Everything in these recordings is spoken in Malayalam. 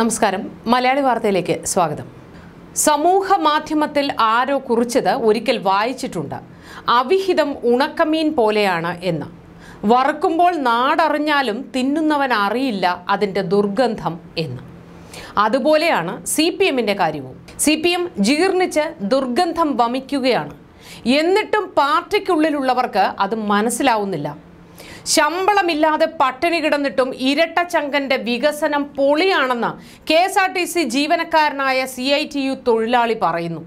നമസ്കാരം മലയാളി വാർത്തയിലേക്ക് സ്വാഗതം സമൂഹ മാധ്യമത്തിൽ ആരോ കുറിച്ചത് ഒരിക്കൽ വായിച്ചിട്ടുണ്ട് അവിഹിതം ഉണക്കമീൻ പോലെയാണ് എന്ന് വറുക്കുമ്പോൾ നാടറിഞ്ഞാലും തിന്നുന്നവൻ അറിയില്ല അതിൻ്റെ ദുർഗന്ധം എന്ന് അതുപോലെയാണ് സി പി എമ്മിൻ്റെ കാര്യവും സി പി എം ജീർണിച്ച് ദുർഗന്ധം വമിക്കുകയാണ് എന്നിട്ടും പാർട്ടിക്കുള്ളിലുള്ളവർക്ക് അത് മനസ്സിലാവുന്നില്ല ശമ്പളമില്ലാതെ പട്ടിണി കിടന്നിട്ടും ഇരട്ടച്ചങ്കന്റെ വികസനം പൊളിയാണെന്ന് K S R T C ജീവനക്കാരനായ സി ഐ ടി യു തൊഴിലാളി പറയുന്നു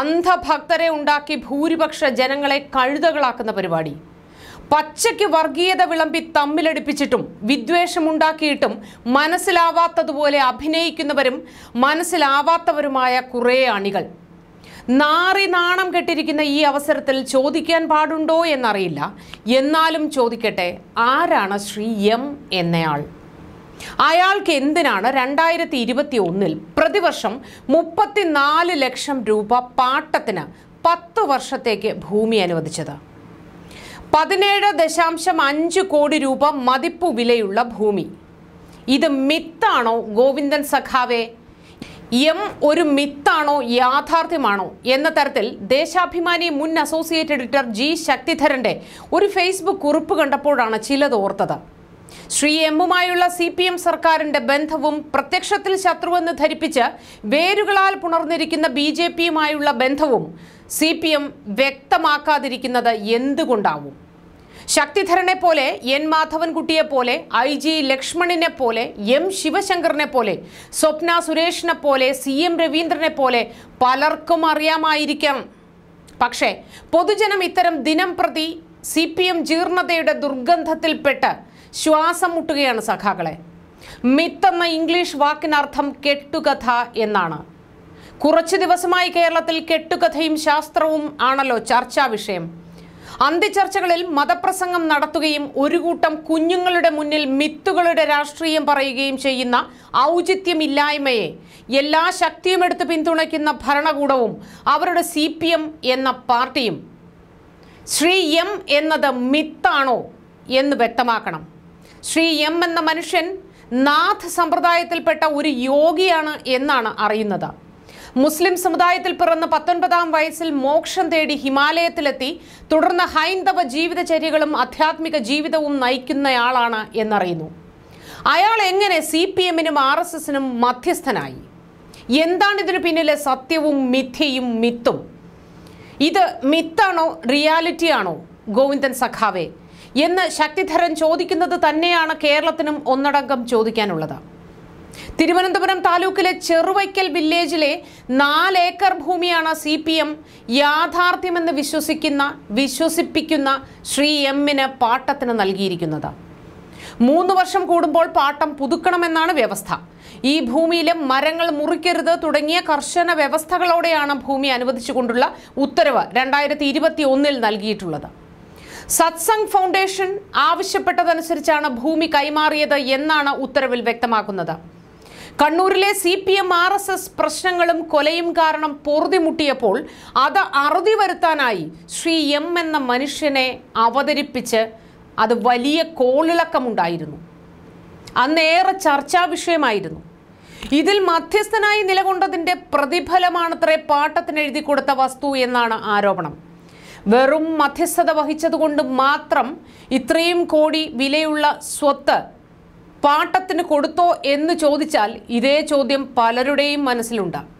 അന്ധഭക്തരെ ഉണ്ടാക്കി ഭൂരിപക്ഷ ജനങ്ങളെ കഴുതകളാക്കുന്ന പരിപാടി പച്ചയ്ക്ക് വർഗീയത വിളമ്പി തമ്മിലടിപ്പിച്ചിട്ടും വിദ്വേഷമുണ്ടാക്കിയിട്ടും മനസ്സിലാവാത്തതുപോലെ അഭിനയിക്കുന്നവരും മനസ്സിലാവാത്തവരുമായ കുറേ അണികൾ നാറി നാണം കെട്ടിരിക്കുന്ന ഈ അവസരത്തിൽ ചോദിക്കാൻ പാടുണ്ടോ എന്നറിയില്ല എന്നാലും ചോദിക്കട്ടെ ആരാണ് ശ്രീ എം എന്നയാൾ അയാൾക്ക് എന്തിനാണ് രണ്ടായിരത്തി ഇരുപത്തി ഒന്നിൽ പ്രതിവർഷം മുപ്പത്തിനാല് ലക്ഷം രൂപ പാട്ടത്തിന് പത്ത് വർഷത്തേക്ക് ഭൂമി അനുവദിച്ചത് പതിനേഴ് ദശാംശം അഞ്ച് കോടി രൂപ മതിപ്പ് വിലയുള്ള ഭൂമി ഇത് മിത്താണോ ഗോവിന്ദൻ സഖാവേ എം ഒരു മിത്താണോ യാഥാർത്ഥ്യമാണോ എന്ന തരത്തിൽ ദേശാഭിമാനി മുൻ അസോസിയേറ്റ് എഡിറ്റർ ജി ശക്തിധരന്റെ ഒരു ഫേസ്ബുക്ക് കുറിപ്പ് കണ്ടപ്പോഴാണ് ചിലത് ഓർത്തത് ശ്രീ എമ്മുമായുള്ള സി പി എം സർക്കാരിന്റെ ബന്ധവും പ്രത്യക്ഷത്തിൽ ശത്രുവെന്ന് ധരിപ്പിച്ച് വേരുകളാൽ പുണർന്നിരിക്കുന്ന ബി ജെ പിയുമായുള്ള ബന്ധവും സി പി എം വ്യക്തമാക്കാതിരിക്കുന്നത് എന്തുകൊണ്ടാവും ശക്തിധരനെ പോലെ എൻ മാധവൻകുട്ടിയെ പോലെ ഐ ജി ലക്ഷ്മണിനെ പോലെ എം ശിവശങ്കറിനെ പോലെ സ്വപ്ന സുരേഷിനെ പോലെ സി എം രവീന്ദ്രനെ പോലെ പലർക്കും അറിയാമായിരിക്കാം പക്ഷേ പൊതുജനം ഇത്തരം ദിനം പ്രതി സി പി എം ജീർണതയുടെ ദുർഗന്ധത്തിൽപ്പെട്ട് ശ്വാസം മുട്ടുകയാണ് സഖാക്കളെ മിത്തെന്ന ഇംഗ്ലീഷ് വാക്കിനർത്ഥം കെട്ടുകഥ എന്നാണ് കുറച്ചു ദിവസമായി കേരളത്തിൽ കെട്ടുകഥയും ശാസ്ത്രവും ആണല്ലോ ചർച്ചാ വിഷയം അന്ത്യചർച്ചകളിൽ മതപ്രസംഗം നടത്തുകയും ഒരു കൂട്ടം കുഞ്ഞുങ്ങളുടെ മുന്നിൽ മിത്തുകളുടെ രാഷ്ട്രീയം പറയുകയും ചെയ്യുന്ന ഔചിത്യമില്ലായ്മയെ എല്ലാ ശക്തിയും എടുത്ത് പിന്തുണയ്ക്കുന്ന ഭരണകൂടവും അവരുടെ സി എന്ന പാർട്ടിയും ശ്രീ എം എന്നത് മിത്താണോ എന്ന് വ്യക്തമാക്കണം ശ്രീ എം എന്ന മനുഷ്യൻ നാഥ് സമ്പ്രദായത്തിൽപ്പെട്ട ഒരു യോഗിയാണ് എന്നാണ് അറിയുന്നത് മുസ്ലിം സമുദായത്തിൽ പിറന്ന പത്തൊൻപതാം വയസ്സിൽ മോക്ഷം തേടി ഹിമാലയത്തിലെത്തി തുടർന്ന് ഹൈന്ദവ ജീവിതചര്യകളും ആധ്യാത്മിക ജീവിതവും നയിക്കുന്നയാളാണ് എന്നറിയുന്നു അയാൾ എങ്ങനെ സി പി എമ്മിനും ആർ എസ് എസിനും മധ്യസ്ഥനായി എന്താണ് ഇതിനു പിന്നിലെ സത്യവും മിഥ്യയും മിത്തും ഇത് മിത്താണോ റിയാലിറ്റിയാണോ ഗോവിന്ദൻ സഖാവെ എന്ന് ശക്തിധരൻ ചോദിക്കുന്നത് തന്നെയാണ് കേരളത്തിനും ഒന്നടങ്കം ചോദിക്കാനുള്ളത് തിരുവനന്തപുരം താലൂക്കിലെ ചെറുവയ്ക്കൽ വില്ലേജിലെ ഏക്കർ ഭൂമിയാണ് സി പി എം യാഥാർത്ഥ്യമെന്ന് വിശ്വസിക്കുന്ന വിശ്വസിപ്പിക്കുന്ന ശ്രീ എമ്മിന് പാട്ടത്തിന് നൽകിയിരിക്കുന്നത് മൂന്ന് വർഷം കൂടുമ്പോൾ പാട്ടം പുതുക്കണമെന്നാണ് വ്യവസ്ഥ ഈ ഭൂമിയിലെ മരങ്ങൾ മുറിക്കരുത് തുടങ്ങിയ കർശന വ്യവസ്ഥകളോടെയാണ് ഭൂമി അനുവദിച്ചുകൊണ്ടുള്ള ഉത്തരവ് രണ്ടായിരത്തി ഇരുപത്തി ഒന്നിൽ നൽകിയിട്ടുള്ളത് സത്സംഗ് ഫൗണ്ടേഷൻ ആവശ്യപ്പെട്ടതനുസരിച്ചാണ് ഭൂമി കൈമാറിയത് എന്നാണ് ഉത്തരവിൽ വ്യക്തമാക്കുന്നത് കണ്ണൂരിലെ C P M R S S പ്രശ്നങ്ങളും കൊലയും കാരണം പൊറുതിമുട്ടിയപ്പോൾ അത് അറുതി വരുത്താനായി ശ്രീ എം എന്ന മനുഷ്യനെ അവതരിപ്പിച്ച് അത് വലിയ കോളിളക്കമുണ്ടായിരുന്നു അന്നേറെ ചർച്ചാ വിഷയമായിരുന്നു ഇതിൽ മധ്യസ്ഥനായി നിലകൊണ്ടതിൻ്റെ പ്രതിഫലമാണത്രേ പാട്ടത്തിന് എഴുതി കൊടുത്ത വസ്തു എന്നാണ് ആരോപണം വെറും മധ്യസ്ഥത വഹിച്ചതുകൊണ്ട് മാത്രം ഇത്രയും കോടി വിലയുള്ള സ്വത്ത് പാട്ടത്തിന് കൊടുത്തോ എന്ന് ചോദിച്ചാൽ ഇതേ ചോദ്യം പലരുടെയും മനസ്സിലുണ്ടാകും